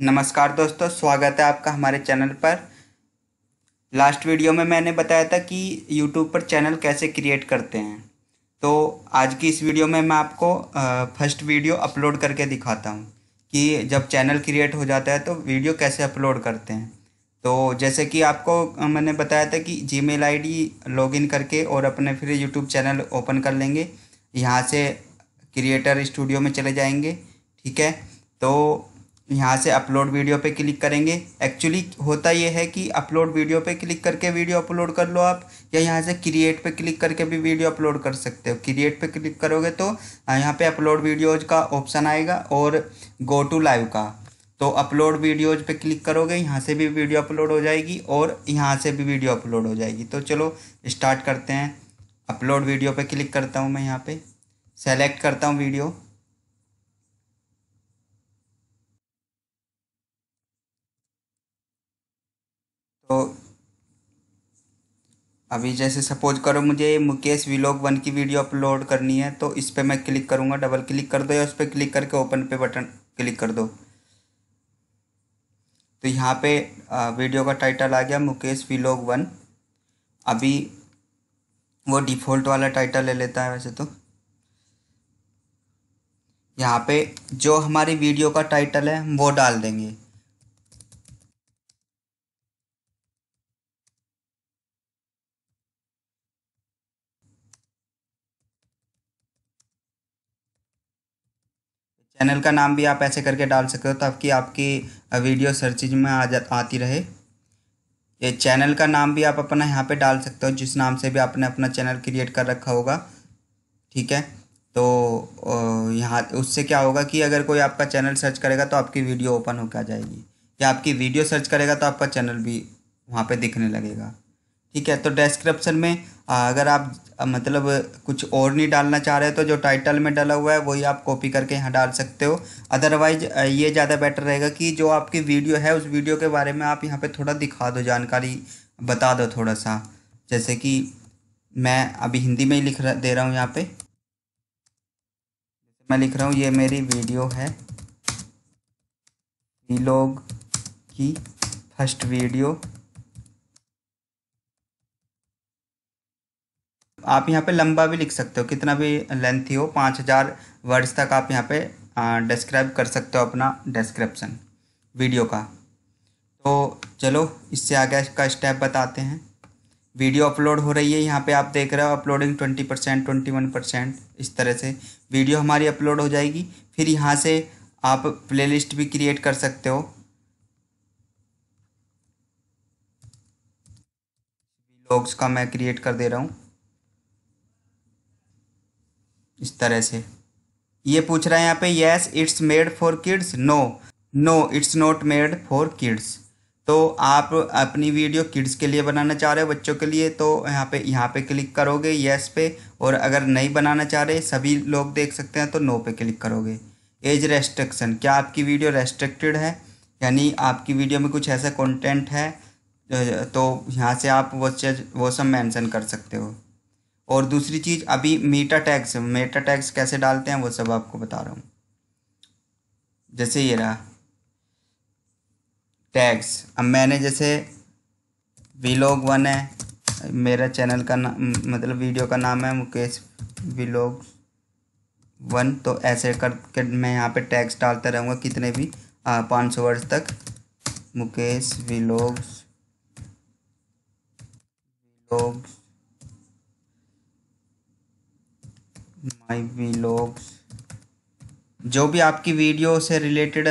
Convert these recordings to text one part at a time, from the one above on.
नमस्कार दोस्तों स्वागत है आपका हमारे चैनल पर लास्ट वीडियो में मैंने बताया था कि यूट्यूब पर चैनल कैसे क्रिएट करते हैं तो आज की इस वीडियो में मैं आपको फर्स्ट वीडियो अपलोड करके दिखाता हूँ कि जब चैनल क्रिएट हो जाता है तो वीडियो कैसे अपलोड करते हैं तो जैसे कि आपको मैंने बताया था कि जी मेल आई करके और अपने फिर यूट्यूब चैनल ओपन कर लेंगे यहाँ से क्रिएटर स्टूडियो में चले जाएंगे ठीक है तो यहाँ से अपलोड वीडियो पे क्लिक करेंगे एक्चुअली होता ये है कि अपलोड वीडियो पे क्लिक करके वीडियो अपलोड कर लो आप या यहाँ से क्रिएट पे क्लिक करके भी वीडियो अपलोड कर सकते हो क्रिएट पे क्लिक करोगे तो यहाँ पे अपलोड वीडियोज का ऑप्शन आएगा और गो टू लाइव का तो अपलोड वीडियोज पे क्लिक करोगे यहाँ से भी वीडियो अपलोड हो जाएगी और यहाँ से भी वीडियो अपलोड हो जाएगी तो चलो स्टार्ट करते हैं अपलोड वीडियो पर क्लिक करता हूँ मैं यहाँ पर सेलेक्ट करता हूँ वीडियो तो अभी जैसे सपोज करो मुझे मुकेश व्लॉग वन की वीडियो अपलोड करनी है तो इस पर मैं क्लिक करूँगा डबल क्लिक कर दो या उस पर क्लिक करके ओपन पे बटन क्लिक कर दो तो यहाँ पे वीडियो का टाइटल आ गया मुकेश व्लॉग वन अभी वो डिफ़ॉल्ट वाला टाइटल ले लेता है वैसे तो यहाँ पे जो हमारी वीडियो का टाइटल है वो डाल देंगे चैनल का नाम भी आप ऐसे करके डाल सकते हो ताकि आपकी वीडियो सर्चिज में आ जा आती रहे ये चैनल का नाम भी आप अपना यहाँ पे डाल सकते हो जिस नाम से भी आपने अपना चैनल क्रिएट कर रखा होगा ठीक है तो यहाँ उससे क्या होगा कि अगर कोई आपका चैनल सर्च करेगा तो आपकी वीडियो ओपन होकर आ जाएगी या आपकी वीडियो सर्च करेगा तो आपका चैनल भी वहाँ पर दिखने लगेगा ठीक है तो डिस्क्रिप्शन में अगर आप मतलब कुछ और नहीं डालना चाह रहे तो जो टाइटल में डाला हुआ है वही आप कॉपी करके यहाँ डाल सकते हो अदरवाइज ये ज़्यादा बेटर रहेगा कि जो आपकी वीडियो है उस वीडियो के बारे में आप यहाँ पे थोड़ा दिखा दो जानकारी बता दो थोड़ा सा जैसे कि मैं अभी हिंदी में ही लिख दे रहा हूँ यहाँ पे मैं लिख रहा हूँ ये मेरी वीडियो है लोग की फर्स्ट वीडियो आप यहाँ पे लंबा भी लिख सकते हो कितना भी लेंथी हो पाँच हज़ार वर्ड्स तक आप यहाँ पे डिस्क्राइब कर सकते हो अपना डिस्क्रिप्शन वीडियो का तो चलो इससे आगे का स्टेप बताते हैं वीडियो अपलोड हो रही है यहाँ पे आप देख रहे हो uploading twenty percent twenty one percent इस तरह से वीडियो हमारी अपलोड हो जाएगी फिर यहाँ से आप प्ले भी क्रिएट कर सकते हो ब्लॉग्स का मैं क्रिएट कर दे रहा हूँ इस तरह से ये पूछ रहा है यहाँ पे yes it's made for kids no no it's not made for kids तो आप अपनी वीडियो किड्स के लिए बनाना चाह रहे हो बच्चों के लिए तो यहाँ पे यहाँ पे क्लिक करोगे येस पे और अगर नहीं बनाना चाह रहे सभी लोग देख सकते हैं तो नो पे क्लिक करोगे एज रेस्ट्रिक्शन क्या आपकी वीडियो रेस्ट्रिक्टेड है यानी आपकी वीडियो में कुछ ऐसा कॉन्टेंट है तो यहाँ से आप वो चीज़ वो सब मैंसन कर सकते हो और दूसरी चीज़ अभी मीटा टैक्स मेटा टैक्स कैसे डालते हैं वो सब आपको बता रहा हूँ जैसे ये रहा टैक्स अब मैंने जैसे वीलॉग वन है मेरा चैनल का नाम मतलब वीडियो का नाम है मुकेश वीलॉग वन तो ऐसे करके मैं यहाँ पे टैक्स डालता रहूँगा कितने भी पाँच सौ वर्ष तक Mukesh vlogs vlogs my vlogs जो भी आपकी वीडियो से रिलेटेड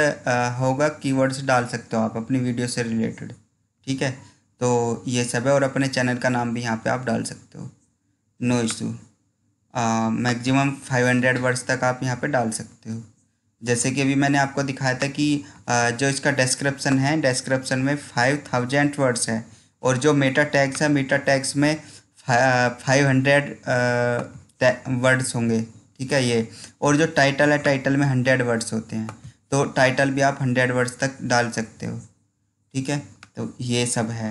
होगा कीवर्ड्स डाल सकते हो आप अपनी वीडियो से रिलेटेड ठीक है तो ये सब है और अपने चैनल का नाम भी यहाँ पे आप डाल सकते हो no issue maximum five hundred words तक आप यहाँ पे डाल सकते हो जैसे कि अभी मैंने आपको दिखाया था कि uh, जो इसका डिस्क्रिप्शन है डिस्क्रिप्शन में फाइव थाउजेंड वर्ड्स है और जो मेटा टैग्स है मेटा टैग्स में फाइव हंड्रेड वर्ड्स होंगे ठीक है ये और जो टाइटल है टाइटल में हंड्रेड वर्ड्स होते हैं तो टाइटल भी आप हंड्रेड वर्ड्स तक डाल सकते हो ठीक है तो ये सब है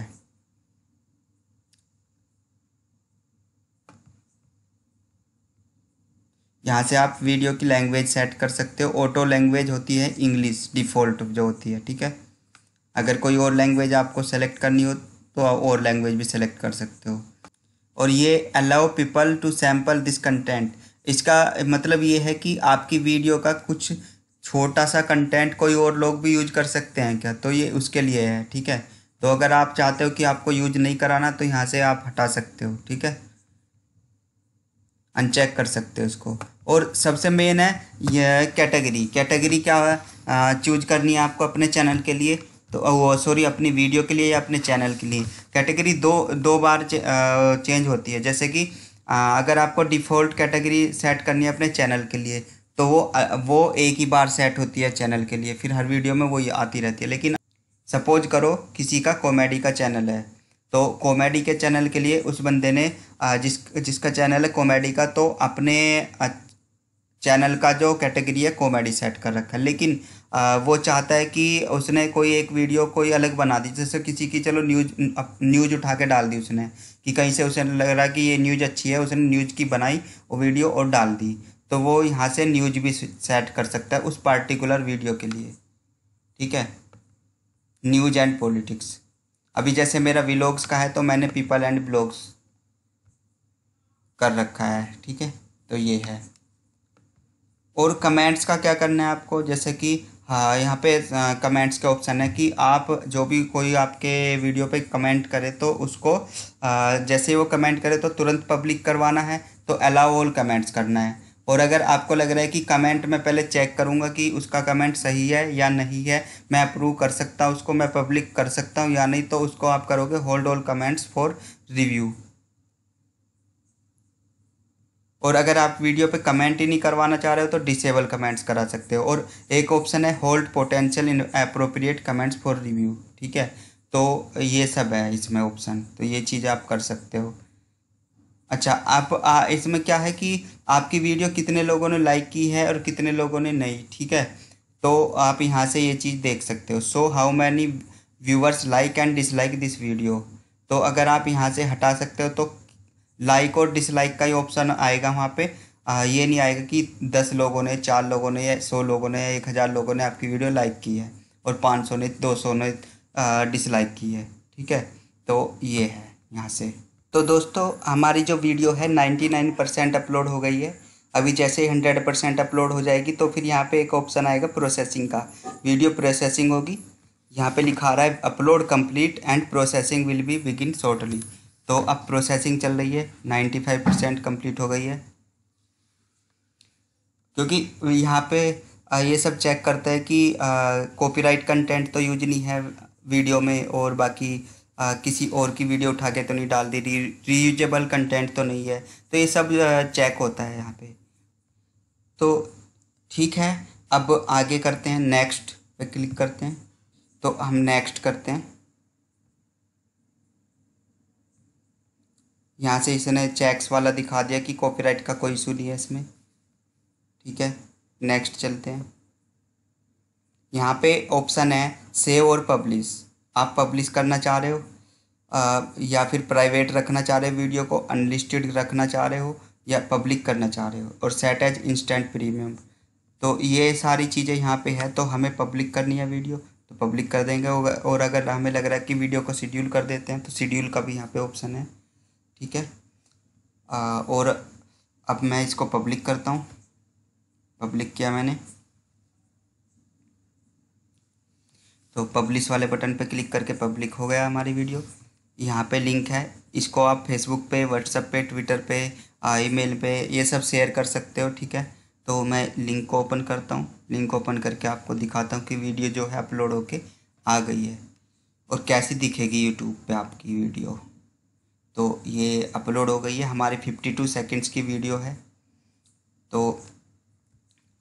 यहाँ से आप वीडियो की लैंग्वेज सेट कर सकते हो ऑटो लैंग्वेज होती है इंग्लिश डिफ़ॉल्ट जो होती है ठीक है अगर कोई और लैंग्वेज आपको सेलेक्ट करनी हो तो और लैंग्वेज भी सेलेक्ट कर सकते हो और ये allow people to sample this content इसका मतलब ये है कि आपकी वीडियो का कुछ छोटा सा कंटेंट कोई और लोग भी यूज कर सकते हैं क्या तो ये उसके लिए है ठीक है तो अगर आप चाहते हो कि आपको यूज नहीं कराना तो यहाँ से आप हटा सकते हो ठीक है अनचेक कर सकते हो उसको और सबसे मेन है यह कैटेगरी कैटेगरी क्या है चूज करनी है आपको अपने चैनल के लिए तो सॉरी अपनी वीडियो के लिए या अपने चैनल के लिए कैटेगरी दो दो बार चे, आ, चेंज होती है जैसे कि आ, अगर आपको डिफ़ॉल्ट कैटेगरी सेट करनी है अपने चैनल के लिए तो वो आ, वो एक ही बार सेट होती है चैनल के लिए फिर हर वीडियो में वो आती रहती है लेकिन सपोज करो किसी का कॉमेडी का चैनल है तो कॉमेडी के चैनल के लिए उस बंदे ने जिस जिसका चैनल है कॉमेडी का तो अपने चैनल का जो कैटेगरी है कॉमेडी सेट कर रखा है लेकिन वो चाहता है कि उसने कोई एक वीडियो कोई अलग बना दी जैसे किसी की चलो न्यूज न्यूज उठा के डाल दी उसने कि कहीं से उसे लग रहा कि ये न्यूज अच्छी है उसने न्यूज की बनाई वो वीडियो और डाल दी तो वो यहाँ से न्यूज भी सेट कर सकता है उस पार्टिकुलर वीडियो के लिए ठीक है न्यूज एंड पॉलिटिक्स अभी जैसे मेरा व्लॉग्स का है तो मैंने पीपल एंड ब्लॉग्स कर रखा है ठीक है तो ये है और कमेंट्स का क्या करना है आपको जैसे कि हाँ यहाँ पे कमेंट्स का ऑप्शन है कि आप जो भी कोई आपके वीडियो पे कमेंट करे तो उसको आ, जैसे ही वो कमेंट करे तो तुरंत पब्लिक करवाना है तो अलाउ ऑल कमेंट्स करना है और अगर आपको लग रहा है कि कमेंट मैं पहले चेक करूँगा कि उसका कमेंट सही है या नहीं है मैं अप्रूव कर सकता हूँ उसको मैं पब्लिक कर सकता हूँ या नहीं तो उसको आप करोगे hold all comments for review और अगर आप वीडियो पे कमेंट ही नहीं करवाना चाह रहे हो तो डिसेबल कमेंट्स करा सकते हो और एक ऑप्शन है hold potential inappropriate comments for review ठीक है तो ये सब है इसमें ऑप्शन तो ये चीज़ आप कर सकते हो अच्छा आप आ, इसमें क्या है कि आपकी वीडियो कितने लोगों ने लाइक की है और कितने लोगों ने नहीं ठीक है तो आप यहाँ से ये चीज़ देख सकते हो so how many viewers like and dislike this video तो अगर आप यहाँ से हटा सकते हो तो लाइक और डिसलाइक का ही ऑप्शन आएगा वहाँ पे आ, ये नहीं आएगा कि दस लोगों ने चार लोगों ने या सौ लोगों ने या एक हज़ार लोगों ने आपकी वीडियो लाइक की है और पाँच सौ ने दो सौ ने डिसलाइक की है ठीक है तो ये है यहाँ से तो दोस्तों हमारी जो वीडियो है नाइन्टी नाइन परसेंट अपलोड हो गई है अभी जैसे ही हंड्रेड परसेंट अपलोड हो जाएगी तो फिर यहाँ पर एक ऑप्शन आएगा प्रोसेसिंग का वीडियो प्रोसेसिंग होगी यहाँ पे लिखा रहा है upload complete and processing will be begin shortly तो अब प्रोसेसिंग चल रही है नाइन्टी फाइव परसेंट कम्प्लीट हो गई है क्योंकि यहाँ पे ये सब चेक करते हैं कि कॉपीराइट कंटेंट तो यूज नहीं है वीडियो में और बाकी आ, किसी और की वीडियो उठा के तो नहीं डाल दी री रीयूजेबल कंटेंट तो नहीं है तो ये सब चेक होता है यहाँ पे तो ठीक है अब आगे करते हैं नेक्स्ट पे क्लिक करते हैं तो हम नेक्स्ट करते हैं यहाँ से इसने चेक्स वाला दिखा दिया कि कॉपीराइट का कोई इशू नहीं है इसमें ठीक है नेक्स्ट चलते हैं यहाँ पे ऑप्शन है सेव और पब्लिश आप पब्लिश करना चाह रहे हो आ, या फिर प्राइवेट रखना चाह रहे हो वीडियो को अनलिस्टेड रखना चाह रहे हो या पब्लिक करना चाह रहे हो और सेट एज इंस्टेंट प्रीमियम तो ये सारी चीज़ें यहाँ पे है तो हमें पब्लिक करनी है वीडियो तो पब्लिक कर देंगे और अगर हमें लग रहा है कि वीडियो को शेड्यूल कर देते हैं तो शेड्यूल का भी यहाँ पे ऑप्शन है ठीक है आ, और अब मैं इसको पब्लिक करता हूँ पब्लिक किया मैंने तो पब्लिश वाले बटन पर क्लिक करके पब्लिक हो गया हमारी वीडियो यहाँ पे लिंक है इसको आप फेसबुक पे व्हाट्सअप पे ट्विटर पे ईमेल पे ये सब शेयर कर सकते हो ठीक है तो मैं लिंक को ओपन करता हूँ लिंक ओपन करके आपको दिखाता हूँ कि वीडियो जो है अपलोड होके आ गई है और कैसी दिखेगी यूट्यूब पे आपकी वीडियो तो ये अपलोड हो गई है हमारी फिफ्टी टू सेकेंड्स की वीडियो है तो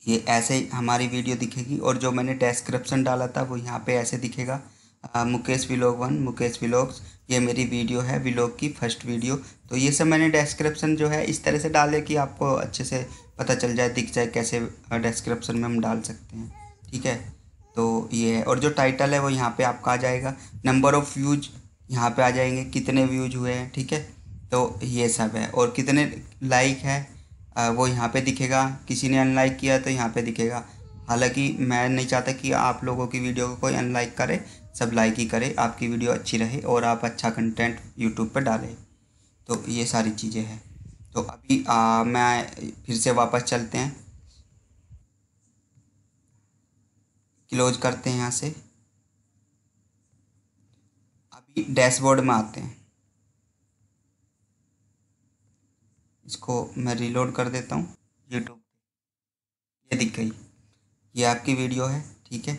ये ऐसे हमारी वीडियो दिखेगी और जो मैंने डेस्क्रिप्शन डाला था वो यहाँ पे ऐसे दिखेगा आ, Mukesh vlog one Mukesh vlogs ये मेरी वीडियो है विलोग की फर्स्ट वीडियो तो ये सब मैंने डेस्क्रिप्शन जो है इस तरह से डाले कि आपको अच्छे से पता चल जाए दिख जाए कैसे डिस्क्रिप्शन में हम डाल सकते हैं ठीक है तो ये है और जो टाइटल है वो यहाँ पे आपका आ जाएगा नंबर ऑफ़ व्यूज यहाँ पे आ जाएंगे कितने व्यूज हुए हैं ठीक है तो ये सब है और कितने लाइक है वो यहाँ पे दिखेगा किसी ने अनलाइक किया तो यहाँ पे दिखेगा हालांकि मैं नहीं चाहता कि आप लोगों की वीडियो को कोई अनलाइक करे सब लाइक ही करे आपकी वीडियो अच्छी रहे और आप अच्छा कंटेंट यूट्यूब पर डालें तो ये सारी चीज़ें हैं तो अभी आ, मैं फिर से वापस चलते हैं क्लोज करते हैं यहाँ से डैशबोर्ड में आते हैं इसको मैं रिलोड कर देता हूँ यूट्यूब ये दिख गई ये आपकी वीडियो है ठीक है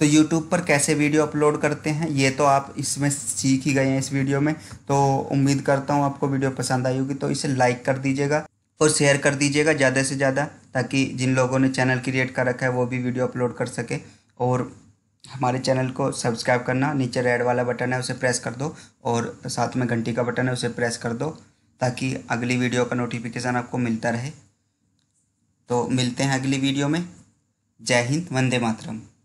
तो यूट्यूब पर कैसे वीडियो अपलोड करते हैं ये तो आप इसमें सीख ही गए हैं इस वीडियो में तो उम्मीद करता हूँ आपको वीडियो पसंद आई होगी तो इसे लाइक कर दीजिएगा और शेयर कर दीजिएगा ज़्यादा से ज़्यादा ताकि जिन लोगों ने चैनल क्रिएट कर रखा है वो भी वीडियो अपलोड कर सके और हमारे चैनल को सब्सक्राइब करना नीचे रेड वाला बटन है उसे प्रेस कर दो और साथ में घंटी का बटन है उसे प्रेस कर दो ताकि अगली वीडियो का नोटिफिकेशन आपको मिलता रहे तो मिलते हैं अगली वीडियो में जय हिंद वंदे मातरम